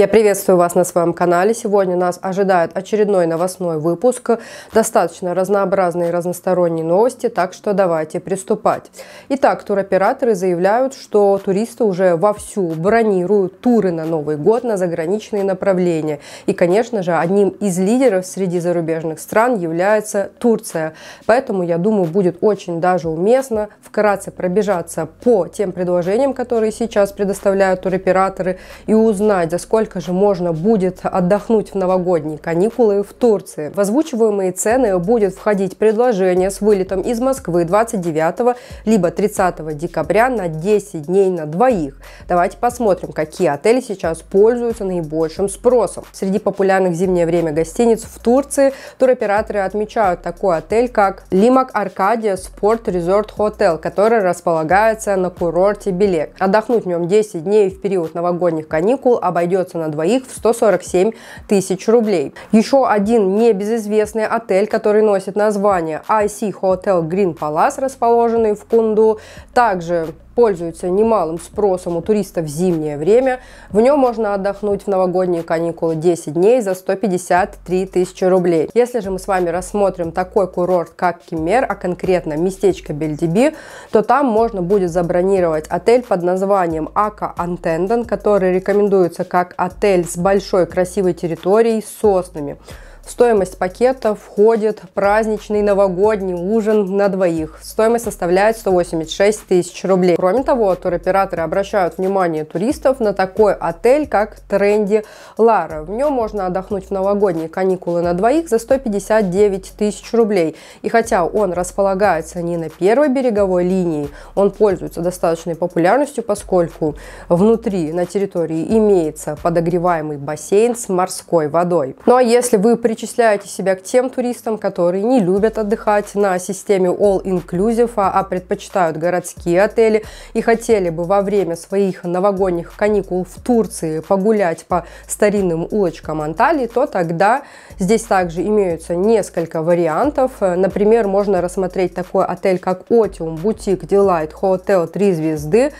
Я приветствую вас на своем канале. Сегодня нас ожидает очередной новостной выпуск. Достаточно разнообразные и разносторонние новости, так что давайте приступать. Итак, туроператоры заявляют, что туристы уже вовсю бронируют туры на Новый год на заграничные направления. И, конечно же, одним из лидеров среди зарубежных стран является Турция. Поэтому, я думаю, будет очень даже уместно вкратце пробежаться по тем предложениям, которые сейчас предоставляют туроператоры, и узнать, за сколько сколько же можно будет отдохнуть в новогодние каникулы в Турции. В озвучиваемые цены будет входить предложение с вылетом из Москвы 29 либо 30 декабря на 10 дней на двоих. Давайте посмотрим, какие отели сейчас пользуются наибольшим спросом. Среди популярных зимнее время гостиниц в Турции туроператоры отмечают такой отель, как Limak Arcadia Sport Resort Hotel, который располагается на курорте Белек. Отдохнуть в нем 10 дней в период новогодних каникул обойдется на двоих в 147 тысяч рублей. Еще один небезызвестный отель, который носит название IC Hotel Green Palace, расположенный в Кунду, также пользуется немалым спросом у туристов в зимнее время. В нем можно отдохнуть в новогодние каникулы 10 дней за 153 тысячи рублей. Если же мы с вами рассмотрим такой курорт, как Кемер, а конкретно местечко Бельдиби, то там можно будет забронировать отель под названием Ака Антенден, который рекомендуется как отель с большой красивой территорией, с соснами стоимость пакета входит праздничный новогодний ужин на двоих. Стоимость составляет 186 тысяч рублей. Кроме того, туроператоры обращают внимание туристов на такой отель, как Тренди Лара. В нем можно отдохнуть в новогодние каникулы на двоих за 159 тысяч рублей. И хотя он располагается не на первой береговой линии, он пользуется достаточной популярностью, поскольку внутри на территории имеется подогреваемый бассейн с морской водой. Ну а если вы причастны причисляете себя к тем туристам, которые не любят отдыхать на системе All Inclusive, а, а предпочитают городские отели и хотели бы во время своих новогодних каникул в Турции погулять по старинным улочкам Анталии, то тогда здесь также имеются несколько вариантов. Например, можно рассмотреть такой отель, как Otium Boutique Delight Hotel 3 звезды,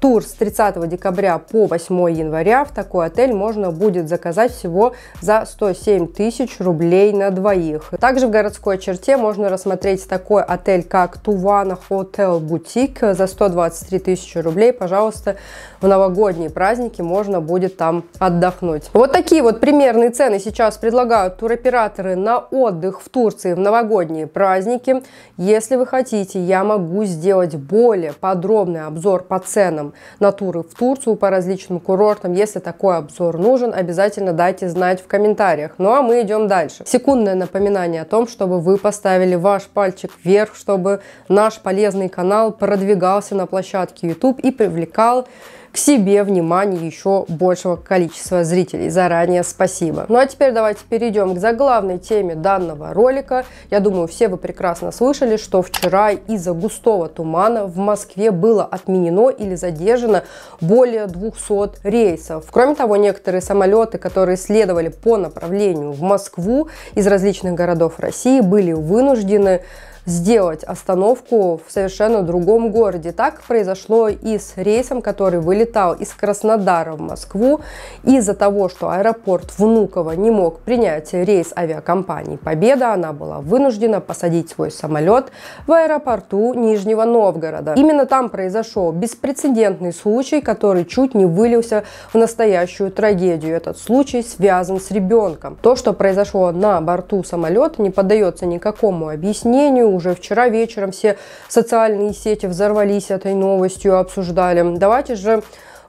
тур с 30 декабря по 8 января в такой отель можно будет заказать всего за 107 тысяч рублей на двоих. Также в городской черте можно рассмотреть такой отель, как Тувана Hotel Boutique за 123 тысячи рублей. Пожалуйста, в новогодние праздники можно будет там отдохнуть. Вот такие вот примерные цены сейчас предлагают туроператоры на отдых в Турции в новогодние праздники. Если вы хотите, я могу сделать более подробный обзор по ценам там натуры в Турцию по различным курортам. Если такой обзор нужен, обязательно дайте знать в комментариях. Ну а мы идем дальше. Секундное напоминание о том, чтобы вы поставили ваш пальчик вверх, чтобы наш полезный канал продвигался на площадке YouTube и привлекал к себе внимание еще большего количества зрителей. Заранее спасибо. Ну а теперь давайте перейдем к заглавной теме данного ролика. Я думаю, все вы прекрасно слышали, что вчера из-за густого тумана в Москве было отменено или задержано более 200 рейсов. Кроме того, некоторые самолеты, которые следовали по направлению в Москву из различных городов России, были вынуждены сделать остановку в совершенно другом городе. Так произошло и с рейсом, который вылетал из Краснодара в Москву. Из-за того, что аэропорт Внуково не мог принять рейс авиакомпании «Победа», она была вынуждена посадить свой самолет в аэропорту Нижнего Новгорода. Именно там произошел беспрецедентный случай, который чуть не вылился в настоящую трагедию. Этот случай связан с ребенком. То, что произошло на борту самолета, не поддается никакому объяснению, уже вчера вечером все социальные сети взорвались этой новостью, обсуждали. Давайте же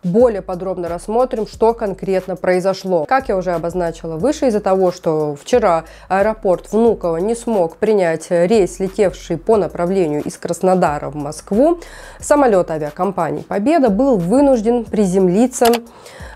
более подробно рассмотрим, что конкретно произошло. Как я уже обозначила выше, из-за того, что вчера аэропорт Внуково не смог принять рейс, летевший по направлению из Краснодара в Москву, самолет авиакомпании «Победа» был вынужден приземлиться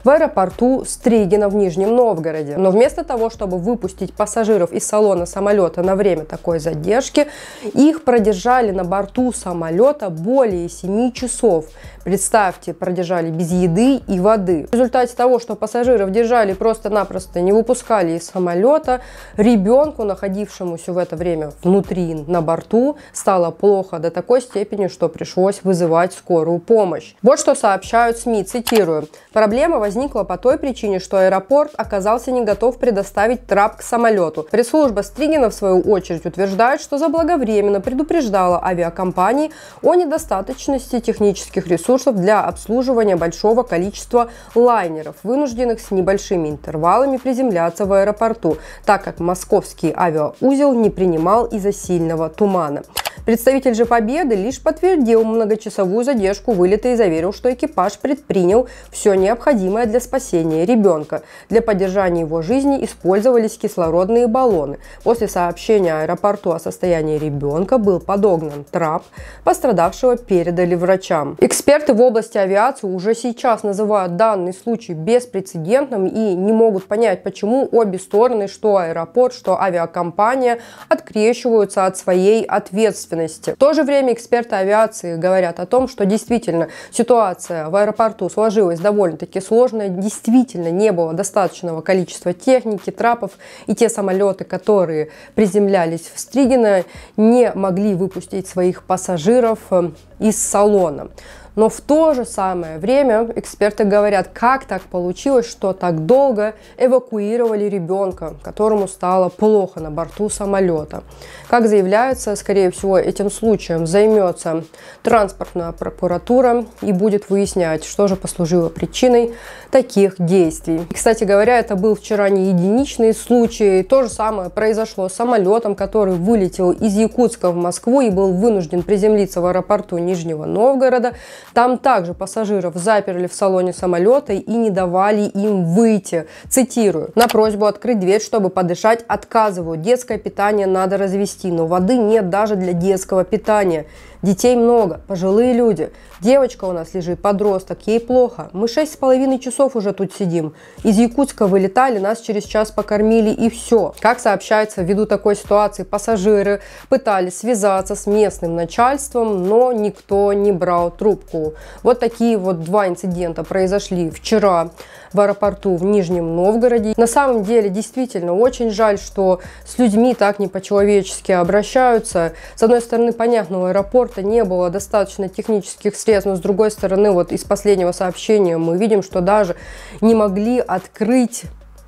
в аэропорту Стригина в Нижнем Новгороде. Но вместо того, чтобы выпустить пассажиров из салона самолета на время такой задержки, их продержали на борту самолета более 7 часов. Представьте, продержали без еды и воды. В результате того, что пассажиров держали просто-напросто, не выпускали из самолета, ребенку, находившемуся в это время внутри на борту, стало плохо до такой степени, что пришлось вызывать скорую помощь. Вот что сообщают СМИ, цитирую. Проблема возникла возникла по той причине, что аэропорт оказался не готов предоставить трап к самолету. Пресс-служба Стригина, в свою очередь, утверждает, что заблаговременно предупреждала авиакомпании о недостаточности технических ресурсов для обслуживания большого количества лайнеров, вынужденных с небольшими интервалами приземляться в аэропорту, так как московский авиаузел не принимал из-за сильного тумана. Представитель же Победы лишь подтвердил многочасовую задержку вылета и заверил, что экипаж предпринял все необходимое для спасения ребенка. Для поддержания его жизни использовались кислородные баллоны. После сообщения аэропорту о состоянии ребенка был подогнан трап, пострадавшего передали врачам. Эксперты в области авиации уже сейчас называют данный случай беспрецедентным и не могут понять, почему обе стороны, что аэропорт, что авиакомпания, открещиваются от своей ответственности ответственности. В то же время эксперты авиации говорят о том, что действительно ситуация в аэропорту сложилась довольно-таки сложная, действительно не было достаточного количества техники, трапов, и те самолеты, которые приземлялись в Стригино, не могли выпустить своих пассажиров э, из салона. Но в то же самое время эксперты говорят, как так получилось, что так долго эвакуировали ребенка, которому стало плохо на борту самолета. Как заявляется, скорее всего, этим случаем займется транспортная прокуратура и будет выяснять, что же послужило причиной таких действий. И, кстати говоря, это был вчера не единичный случай. То же самое произошло с самолетом, который вылетел из Якутска в Москву и был вынужден приземлиться в аэропорту Нижнего Новгорода. Там также пассажиров заперли в салоне самолета и не давали им выйти. Цитирую. На просьбу открыть дверь, чтобы подышать, отказывают. Детское питание надо развести, но воды нет даже для детского питания. Детей много, пожилые люди. Девочка у нас лежит, подросток, ей плохо. Мы шесть с половиной часов уже тут сидим. Из Якутска вылетали, нас через час покормили и все. Как сообщается, ввиду такой ситуации пассажиры пытались связаться с местным начальством, но никто не брал трубку. Москву. Вот такие вот два инцидента произошли вчера в аэропорту в Нижнем Новгороде. На самом деле, действительно, очень жаль, что с людьми так не по-человечески обращаются. С одной стороны, понятно, у аэропорта не было достаточно технических средств, но с другой стороны, вот из последнего сообщения мы видим, что даже не могли открыть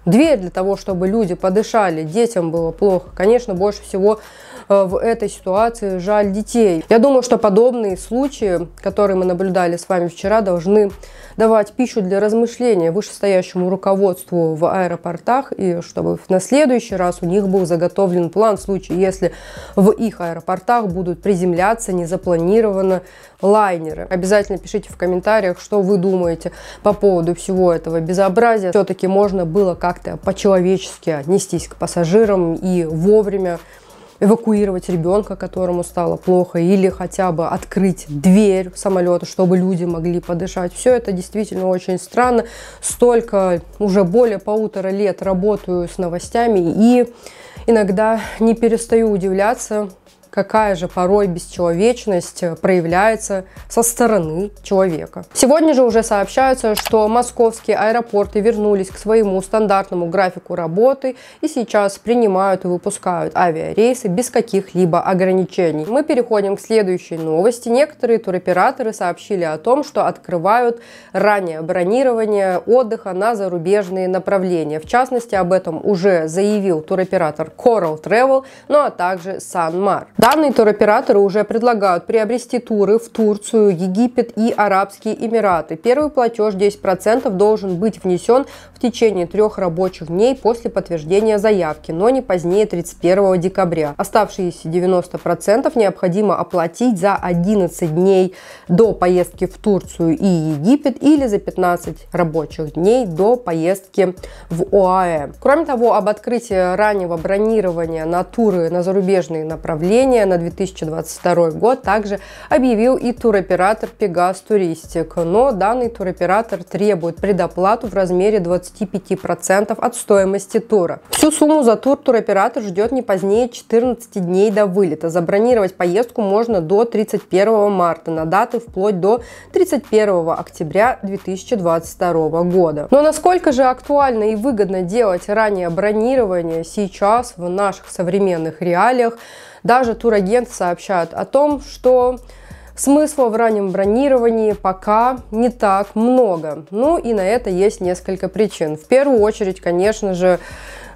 дверь для того, чтобы люди подышали, детям было плохо. Конечно, больше всего Э, в этой ситуации жаль детей. Я думаю, что подобные случаи, которые мы наблюдали с вами вчера, должны давать пищу для размышления вышестоящему руководству в аэропортах, и чтобы на следующий раз у них был заготовлен план в случае, если в их аэропортах будут приземляться незапланированно лайнеры. Обязательно пишите в комментариях, что вы думаете по поводу всего этого безобразия. Все-таки можно было как-то по-человечески отнестись к пассажирам и вовремя эвакуировать ребенка, которому стало плохо, или хотя бы открыть дверь в самолет, чтобы люди могли подышать. Все это действительно очень странно. Столько, уже более полутора лет работаю с новостями и иногда не перестаю удивляться какая же порой бесчеловечность э, проявляется со стороны человека. Сегодня же уже сообщается, что московские аэропорты вернулись к своему стандартному графику работы и сейчас принимают и выпускают авиарейсы без каких-либо ограничений. Мы переходим к следующей новости. Некоторые туроператоры сообщили о том, что открывают ранее бронирование отдыха на зарубежные направления. В частности, об этом уже заявил туроператор Coral Travel, ну а также Sanmar. Данные туроператоры уже предлагают приобрести туры в Турцию, Египет и Арабские Эмираты. Первый платеж 10% должен быть внесен в течение трех рабочих дней после подтверждения заявки, но не позднее 31 декабря. Оставшиеся 90% необходимо оплатить за 11 дней до поездки в Турцию и Египет или за 15 рабочих дней до поездки в ОАЭ. Кроме того, об открытии раннего бронирования на туры на зарубежные направления направление на 2022 год также объявил и туроператор Пегас Туристик, но данный туроператор требует предоплату в размере 25% от стоимости тура. Всю сумму за тур туроператор ждет не позднее 14 дней до вылета. Забронировать поездку можно до 31 марта на даты вплоть до 31 октября 2022 года. Но насколько же актуально и выгодно делать ранее бронирование сейчас в наших современных реалиях? Даже турагент сообщают о том, что смысла в раннем бронировании пока не так много. Ну и на это есть несколько причин. В первую очередь, конечно же,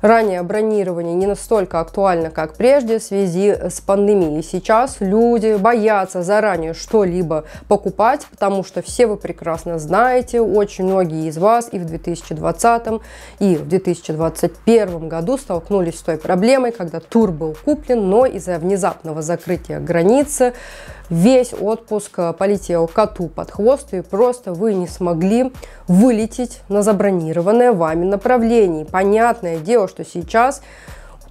Ранее бронирование не настолько актуально, как прежде в связи с пандемией. Сейчас люди боятся заранее что-либо покупать, потому что все вы прекрасно знаете, очень многие из вас и в 2020, и в 2021 году столкнулись с той проблемой, когда тур был куплен, но из-за внезапного закрытия границы весь отпуск э, полетел коту под хвост, и просто вы не смогли вылететь на забронированное вами направление. Понятное дело, что сейчас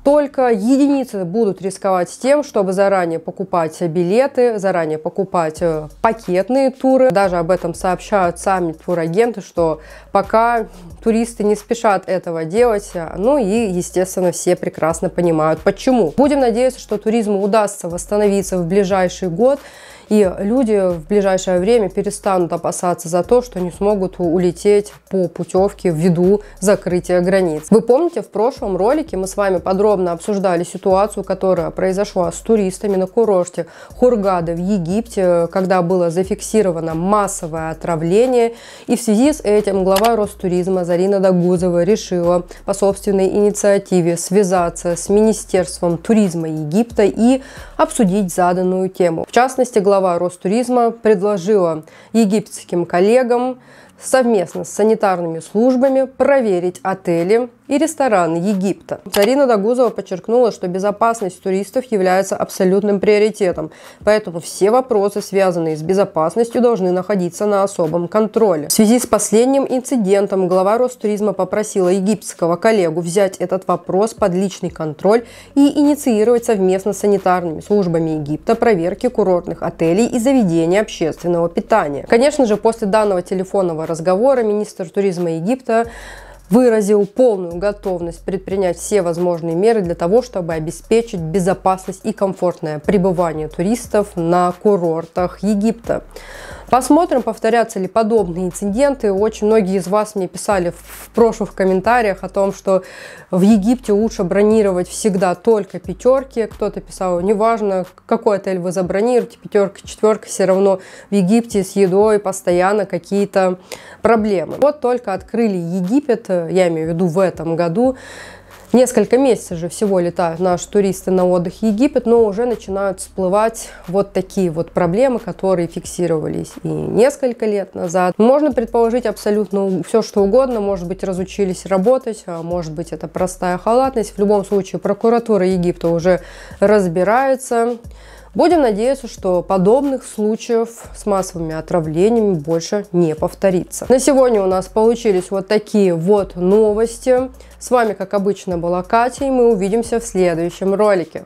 только единицы будут рисковать тем, чтобы заранее покупать билеты, заранее покупать э, пакетные туры. Даже об этом сообщают сами турагенты, что пока туристы не спешат этого делать, а, ну и, естественно, все прекрасно понимают, почему. Будем надеяться, что туризму удастся восстановиться в ближайший год, и люди в ближайшее время перестанут опасаться за то, что не смогут улететь по путевке ввиду закрытия границ. Вы помните, в прошлом ролике мы с вами подробно обсуждали ситуацию, которая произошла с туристами на курорте Хургада в Египте, когда было зафиксировано массовое отравление. И в связи с этим глава Ростуризма Зарина Дагузова решила по собственной инициативе связаться с Министерством туризма Египта и обсудить заданную тему. В частности, глава глава Ростуризма предложила египетским коллегам совместно с санитарными службами проверить отели, и рестораны Египта. Царина Дагузова подчеркнула, что безопасность туристов является абсолютным приоритетом, поэтому все вопросы, связанные с безопасностью, должны находиться на особом контроле. В связи с последним инцидентом глава Ростуризма попросила египетского коллегу взять этот вопрос под личный контроль и инициировать совместно с санитарными службами Египта проверки курортных отелей и заведений общественного питания. Конечно же, после данного телефонного разговора министр туризма Египта выразил полную готовность предпринять все возможные меры для того, чтобы обеспечить безопасность и комфортное пребывание туристов на курортах Египта. Посмотрим, повторятся ли подобные инциденты. Очень многие из вас мне писали в прошлых комментариях о том, что в Египте лучше бронировать всегда только пятерки. Кто-то писал, неважно, какой отель вы забронируете, пятерка, четверка, все равно в Египте с едой постоянно какие-то проблемы. Вот только открыли Египет, э, я имею в виду в этом году, Несколько месяцев же всего летают наши туристы на отдых в Египет, но уже начинают всплывать вот такие вот проблемы, которые фиксировались и несколько лет назад. Можно предположить абсолютно все, что угодно. Может быть, разучились работать, а может быть, это простая халатность. В любом случае, прокуратура Египта уже разбирается. Будем надеяться, что подобных случаев с массовыми отравлениями больше не повторится. На сегодня у нас получились вот такие вот новости. С вами, как обычно, была Катя, и мы увидимся в следующем ролике.